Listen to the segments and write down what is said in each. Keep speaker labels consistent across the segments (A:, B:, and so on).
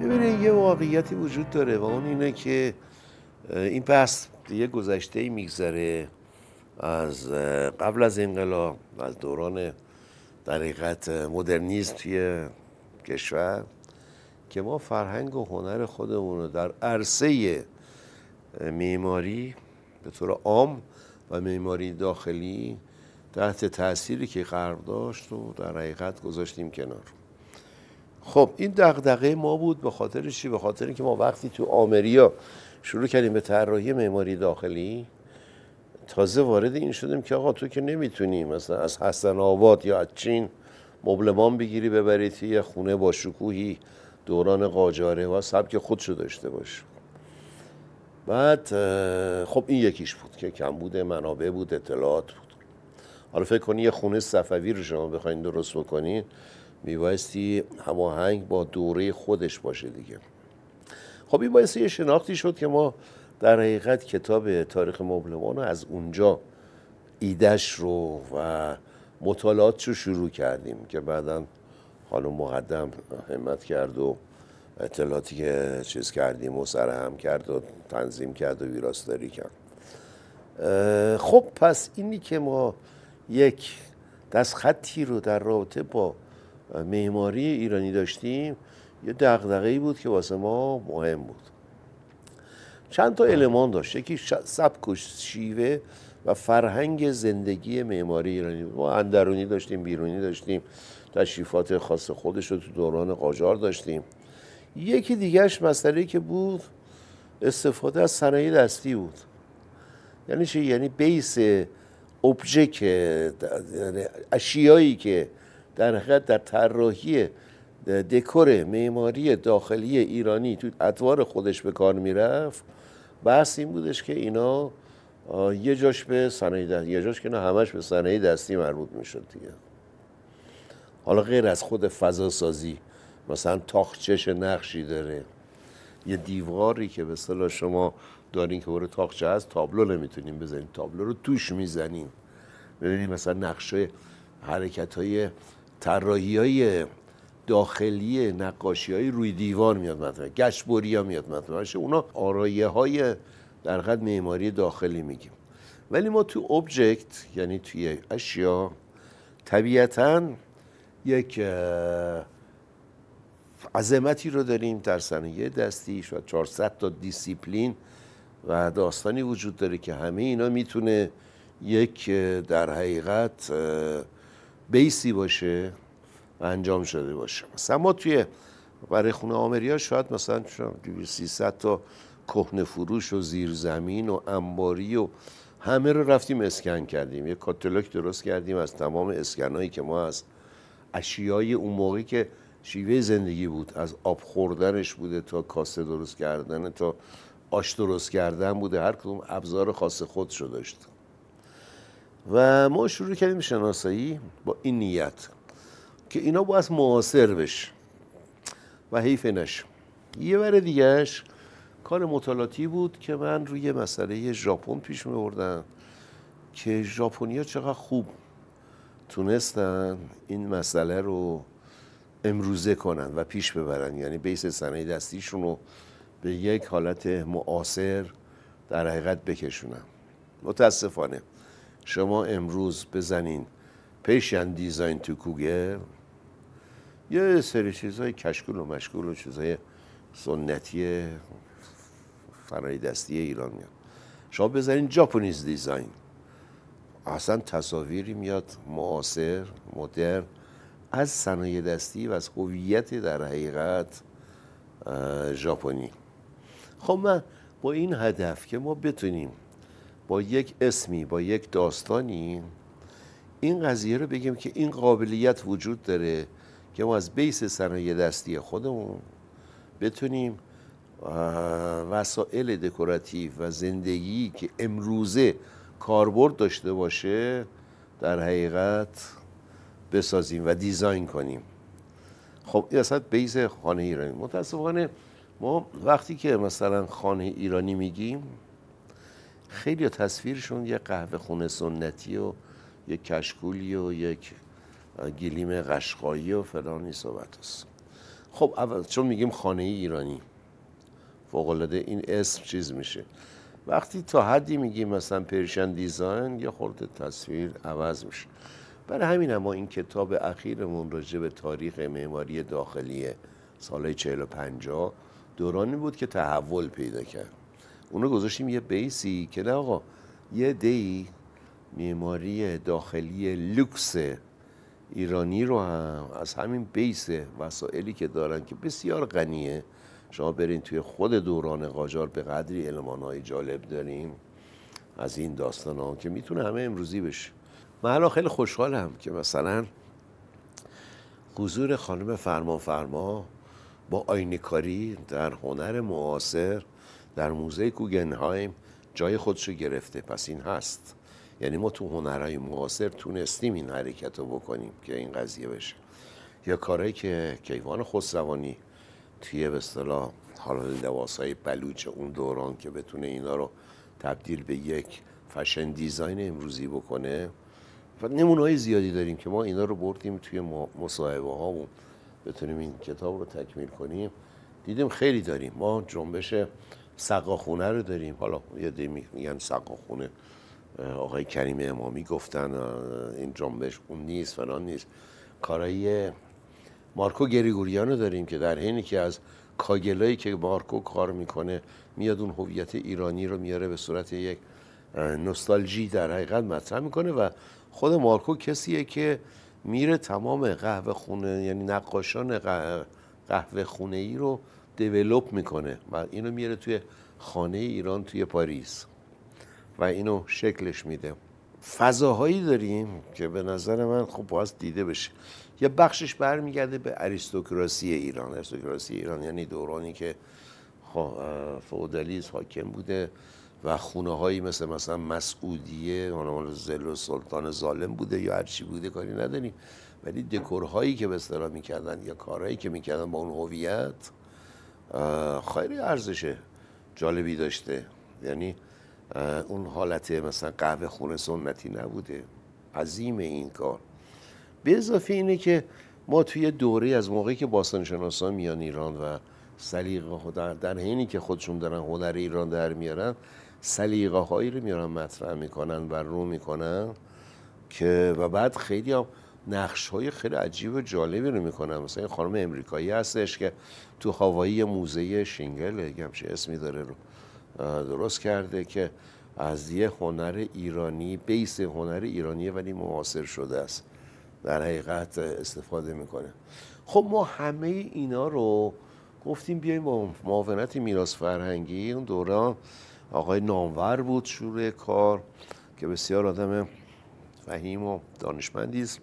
A: ببینید یه واقعیتی وجود داره و اون اینه که این پس یه گذشته ای میگذره از قبل از انقلاب از دوران حقیقت مدرنیزم توی کشور که ما فرهنگ و هنر خودمون رو در عرصه معماری به طور عام و معماری داخلی تحت تأثیری که غرب داشت و در حقیقت گذاشتیم کنار خب این دغدغه ما بود به خاطر چی به خاطر اینکه ما وقتی تو آمریا شروع کردیم به طراحی معماری داخلی تازه وارد این شدیم که آقا تو که نمیتونی مثلا از حسن آباد یا از چین مبلمان بگیری ببری یه خونه با شکوهی دوران قاجاره و سبک خودشو داشته باش بعد خب این یکیش بود که کم بوده منابع بود اطلاعات بود حالا فکر کنی یه خونه صفوی رو شما بخواین درست بکنین میبایستی هماهنگ با دوره خودش باشه دیگه خب این باعث یه شناختی شد که ما در حقیقت کتاب تاریخ مبلمان رو از اونجا ایدش رو و مطالعات رو شروع کردیم که بعدا حالا مقدم همت کرد و اطلاعاتی که چیز کردیم و سرهم کرد و تنظیم کرد و ویراستاری کرد خب پس اینی که ما یک دست خطی رو در رابطه با معماری ایرانی داشتیم یه دقدقه ای بود که واسه ما مهم بود چند تا المان داشت یکی سبک و شیوه و فرهنگ زندگی معماری ایرانی بود ما اندرونی داشتیم بیرونی داشتیم تشریفات خاص خودش رو تو دوران قاجار داشتیم یکی دیگرش مسئله که بود استفاده از صنایع دستی بود یعنی چی یعنی بیس ابجکت یعنی اشیایی که در حقیقت در طراحی دکور معماری داخلی ایرانی تو ادوار خودش به کار میرفت بحث این بودش که اینا یه جاش به صنایع دستی یه جاش که اینا همش به صنایع دستی مربوط میشد دیگه حالا غیر از خود فضا سازی مثلا تاخچش نقشی داره یه دیواری که به صلاح شما دارین که برای تاخچه هست تابلو نمیتونیم بزنین، تابلو رو توش میزنیم ببینیم مثلا نقشه حرکت های طراحی های داخلی نقاشی های روی دیوار میاد مطمئن گشبوری ها میاد مطمئن اونا آرایه های در حد معماری داخلی میگیم ولی ما تو ابجکت یعنی توی اشیا طبیعتا یک عظمتی رو داریم در صنایع دستی شاید 400 تا دیسیپلین و داستانی وجود داره که همه اینا میتونه یک در حقیقت بیسی باشه و انجام شده باشه مثلا ما توی برای خونه آمریا شاید مثلا 300 تا کهن فروش و زیرزمین و انباری و همه رو رفتیم اسکن کردیم یه کاتالوگ درست کردیم از تمام اسکنایی که ما از اشیای اون موقعی که شیوه زندگی بود از آب خوردنش بوده تا کاسه درست کردن تا آش درست کردن بوده هر کدوم ابزار خاص خودش رو داشت و ما شروع کردیم شناسایی با این نیت که اینا باید معاصر بشه و حیفه نشه یه ور دیگهش کار مطالعاتی بود که من روی مسئله ژاپن پیش می بردم که ژاپنیا چقدر خوب تونستن این مسئله رو امروزه کنن و پیش ببرن یعنی بیس صنایع دستیشون رو به یک حالت معاصر در حقیقت بکشونن متاسفانه شما امروز بزنین پیشن دیزاین تو کوگر یه سری چیزهای کشکول و مشکول و چیزهای سنتی فرای دستی ایران میاد شما بزنین جاپونیز دیزاین اصلا تصاویری میاد معاصر مدرن از صنایع دستی و از هویت در حقیقت ژاپنی خب من با این هدف که ما بتونیم با یک اسمی با یک داستانی این قضیه رو بگیم که این قابلیت وجود داره که ما از بیس صنایع دستی خودمون بتونیم وسایل دکوراتیو و زندگی که امروزه کاربرد داشته باشه در حقیقت بسازیم و دیزاین کنیم خب این اصلا بیس خانه ایرانی متاسفانه ما وقتی که مثلا خانه ایرانی میگیم خیلی تصویرشون یه قهوه خونه سنتی و یک کشکولی و یک گلیم قشقایی و فلانی صحبت است خب اول چون میگیم خانه ای ایرانی فوقالعاده این اسم چیز میشه وقتی تا حدی میگیم مثلا پرشن دیزاین یه خورده تصویر عوض میشه برای همین ما این کتاب اخیرمون راجع به تاریخ معماری داخلی سالهای 40 و 50 دورانی بود که تحول پیدا کرد اونو گذاشتیم یه بیسی که نه آقا یه دی معماری داخلی لوکس ایرانی رو هم از همین بیس وسائلی که دارن که بسیار غنیه شما برین توی خود دوران قاجار به قدری علمان جالب داریم از این داستان ها که میتونه همه امروزی بشه من الان خیلی خوشحالم که مثلا حضور خانم فرما فرما با آینکاری در هنر معاصر در موزه گوگنهایم جای خودشو گرفته پس این هست یعنی ما تو هنرهای معاصر تونستیم این حرکت رو بکنیم که این قضیه بشه یا کارهایی که کیوان خسروانی توی به اصطلاح حالا لباس های بلوچ اون دوران که بتونه اینا رو تبدیل به یک فشن دیزاین امروزی بکنه و نمونه زیادی داریم که ما اینا رو بردیم توی مصاحبه و بتونیم این کتاب رو تکمیل کنیم دیدیم خیلی داریم ما جنبش خونه رو داریم حالا یه میگن خونه آقای کریم امامی گفتن این جنبش اون نیست فلان نیست کارهای مارکو گریگوریان رو داریم که در حینی که از کاگلایی که مارکو کار میکنه میاد اون هویت ایرانی رو میاره به صورت یک نوستالژی در حقیقت مطرح میکنه و خود مارکو کسیه که میره تمام قهوه خونه یعنی نقاشان قهوه خونه ای رو دیولوب میکنه و اینو میره توی خانه ایران توی پاریس و اینو شکلش میده فضاهایی داریم که به نظر من خب باز دیده بشه یه بخشش برمیگرده به اریستوکراسی ایران اریستوکراسی ایران یعنی دورانی که فودالیز حاکم بوده و خونه هایی مثل مثلا مسعودیه مال زل و سلطان ظالم بوده یا هرچی بوده کاری نداریم ولی دکورهایی که به میکردن یا کارهایی که میکردن با اون هویت خیلی ارزش جالبی داشته یعنی اون حالت مثلا قهوه خونه سنتی نبوده عظیم این کار به اضافه اینه که ما توی دوره از موقعی که باستانشناسان میان ایران و سلیقه در, در حینی که خودشون دارن هنر ایران در میارن سلیقه رو میارن مطرح میکنن و رو میکنن که و بعد خیلی هم نقش های خیلی عجیب و جالبی رو میکنن مثلا این خانم امریکایی هستش که تو هوایی موزه شینگل همچین اسمی داره رو درست کرده که از یه هنر ایرانی بیس هنر ایرانیه ولی معاصر شده است در حقیقت استفاده میکنه خب ما همه اینا رو گفتیم بیایم با معاونت میراث فرهنگی اون دوران آقای نامور بود شروع کار که بسیار آدم فهیم و دانشمندی است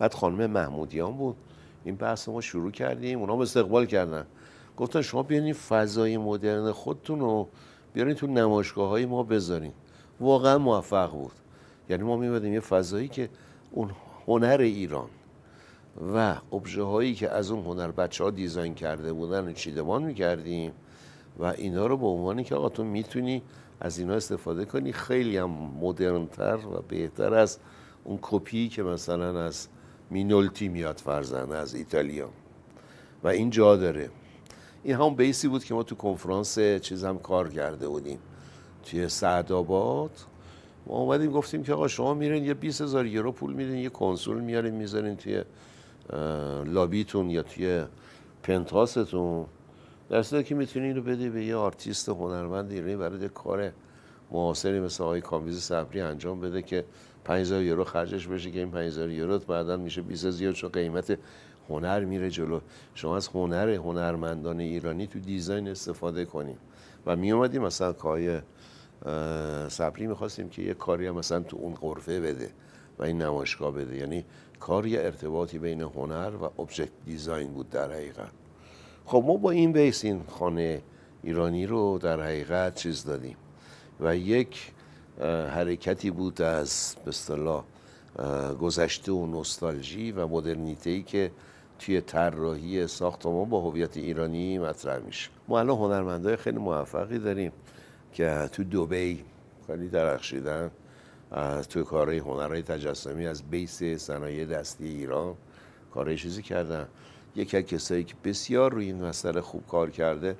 A: بعد خانم محمودیان بود این بحث ما شروع کردیم اونا به استقبال کردن گفتن شما بیارین فضای مدرن خودتون رو بیارین تو نمایشگاه های ما بذارین واقعا موفق بود یعنی ما میبادیم یه فضایی که اون هنر ایران و ابژه هایی که از اون هنر بچه ها دیزاین کرده بودن و چیدمان میکردیم و اینا رو به عنوانی که آقا تو میتونی از اینا استفاده کنی خیلی هم مدرنتر و بهتر از اون کپی که مثلا از مینولتی میاد فرزنده از ایتالیا و این جا داره این همون بیسی بود که ما تو کنفرانس چیز هم کار کرده بودیم توی سعدآباد ما اومدیم گفتیم که آقا شما میرین یه 20 یورو پول میدین یه کنسول میارین میذارین توی لابیتون یا توی پنتاستون در که میتونین رو بدی به یه آرتیست هنرمند ایرانی برای کار معاصری مثل آقای کامویز صبری انجام بده که 5000 یورو خرجش بشه که این 5000 یورو بعدا میشه 20 زیاد چون قیمت هنر میره جلو شما از هنر هنرمندان ایرانی تو دیزاین استفاده کنیم و می اومدیم مثلا کای صبری میخواستیم که یه کاری مثلا تو اون قرفه بده و این نمایشگاه بده یعنی کار یه ارتباطی بین هنر و ابجکت دیزاین بود در حقیقت خب ما با این بیس این خانه ایرانی رو در حقیقت چیز دادیم و یک حرکتی بود از به گذشته و نوستالژی و مدرنیته که توی طراحی ساختمان با هویت ایرانی مطرح میشه ما الان هنرمندای خیلی موفقی داریم که تو دبی خیلی درخشیدن توی کارهای هنرهای تجسمی از بیس صنایع دستی ایران کارهای چیزی کردن یکی از کسایی که بسیار روی این مسئله خوب کار کرده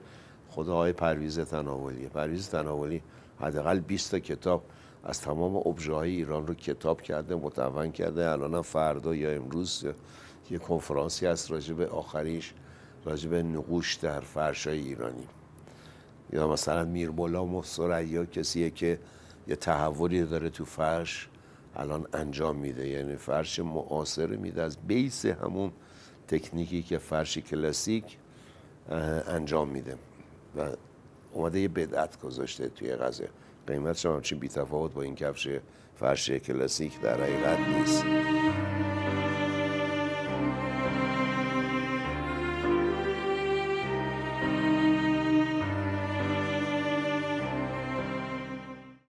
A: خدای پرویز تناولیه پرویز تناولی حداقل 20 تا کتاب از تمام ابژه های ایران رو کتاب کرده متون کرده الان فردا یا امروز یه کنفرانسی هست راجع به آخریش راجع نقوش در های ایرانی یا مثلا میرمولا یا کسیه که یه تحولی داره تو فرش الان انجام میده یعنی فرش معاصر میده از بیس همون تکنیکی که فرش کلاسیک انجام میده و اومده یه بدعت گذاشته توی غزه قیمت شما چی بیتفاوت با این کفش فرش کلاسیک در حقیقت نیست